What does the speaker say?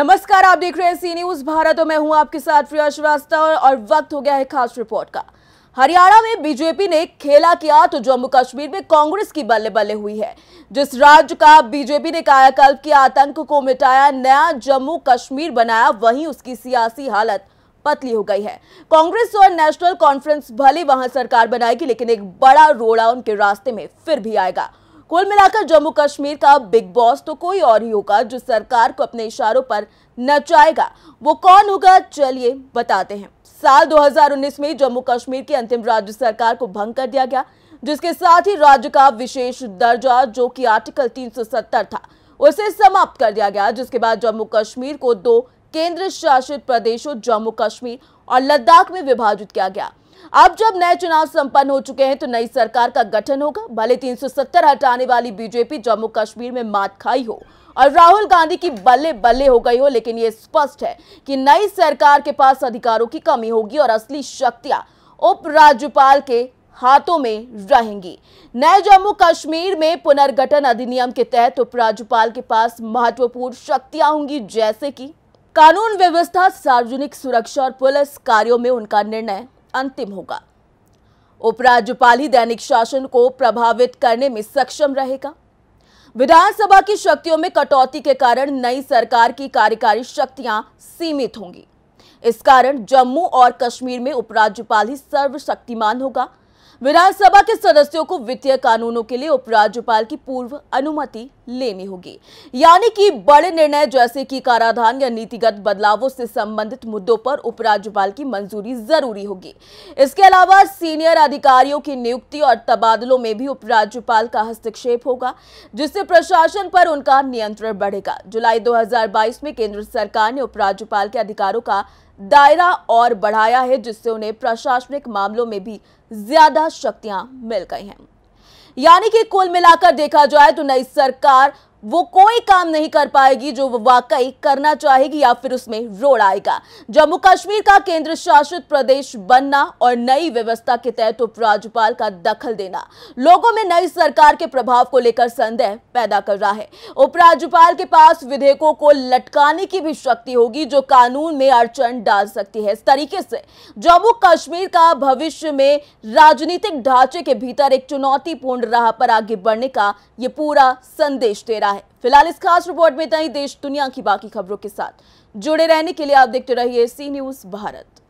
नमस्कार आप देख रहे हैं सी न्यूज भारत और मैं हूं आपके साथ प्रिया श्रीवास्तव और वक्त हो गया है खास रिपोर्ट का हरियाणा में बीजेपी ने खेला किया तो जम्मू कश्मीर में कांग्रेस की बल्ले बल्ले हुई है जिस राज्य का बीजेपी ने कायाकल्प किया आतंक को मिटाया नया जम्मू कश्मीर बनाया वहीं उसकी सियासी हालत पतली हो गई है कांग्रेस और नेशनल कॉन्फ्रेंस भले वहां सरकार बनाएगी लेकिन एक बड़ा रोड़ा उनके रास्ते में फिर भी आएगा कुल मिलाकर जम्मू कश्मीर का बिग बॉस तो कोई और ही होगा जो सरकार को अपने इशारों पर नचाएगा वो कौन होगा चलिए बताते हैं साल 2019 में जम्मू कश्मीर की अंतिम राज्य सरकार को भंग कर दिया गया जिसके साथ ही राज्य का विशेष दर्जा जो कि आर्टिकल 370 था उसे समाप्त कर दिया गया जिसके बाद जम्मू कश्मीर को दो केंद्र शासित प्रदेशों जम्मू कश्मीर और लद्दाख में विभाजित किया गया अब जब नए चुनाव संपन्न हो चुके हैं तो नई सरकार का गठन होगा भले 370 हटाने वाली बीजेपी जम्मू कश्मीर में मात खाई हो और राहुल गांधी की बल्ले बल्ले हो गई हो लेकिन ये स्पष्ट है कि नई सरकार के पास अधिकारों की कमी होगी और असली शक्तियां उपराज्यपाल के हाथों में रहेंगी नए जम्मू कश्मीर में पुनर्गठन अधिनियम के तहत उपराज्यपाल के पास महत्वपूर्ण शक्तियां होंगी जैसे कि कानून व्यवस्था सार्वजनिक सुरक्षा और पुलिस कार्यों में उनका निर्णय अंतिम होगा उपराज्यपाल ही दैनिक शासन को प्रभावित करने में सक्षम रहेगा विधानसभा की शक्तियों में कटौती के कारण नई सरकार की कार्यकारी शक्तियां सीमित होंगी इस कारण जम्मू और कश्मीर में उपराज्यपाल ही सर्वशक्तिमान होगा विधानसभा के सदस्यों को वित्तीय कानूनों के लिए उपराज्यपाल की पूर्व अनुमति लेनी होगी यानी कि बड़े निर्णय जैसे कि कराधान या नीतिगत बदलावों से संबंधित मुद्दों पर उपराज्यपाल की मंजूरी जरूरी होगी इसके अलावा सीनियर अधिकारियों की नियुक्ति और तबादलों में भी उपराज्यपाल का हस्तक्षेप होगा जिससे प्रशासन पर उनका नियंत्रण बढ़ेगा जुलाई दो में केंद्र सरकार ने उपराज्यपाल के अधिकारों का दायरा और बढ़ाया है जिससे उन्हें प्रशासनिक मामलों में भी ज्यादा शक्तियां मिल गई हैं यानी कि कुल मिलाकर देखा जाए तो नई सरकार वो कोई काम नहीं कर पाएगी जो वो वाकई करना चाहेगी या फिर उसमें रोड आएगा जम्मू कश्मीर का केंद्र शासित प्रदेश बनना और नई व्यवस्था के तहत उपराज्यपाल का दखल देना लोगों में नई सरकार के प्रभाव को लेकर संदेह पैदा कर रहा है उपराज्यपाल के पास विधेयकों को लटकाने की भी शक्ति होगी जो कानून में अड़चन डाल सकती है इस तरीके से जम्मू कश्मीर का भविष्य में राजनीतिक ढांचे के भीतर एक चुनौतीपूर्ण राह पर आगे बढ़ने का ये पूरा संदेश दे रहा गया है फिलहाल इस खास रिपोर्ट में इतना ही देश दुनिया की बाकी खबरों के साथ जुड़े रहने के लिए आप देखते रहिए सी न्यूज भारत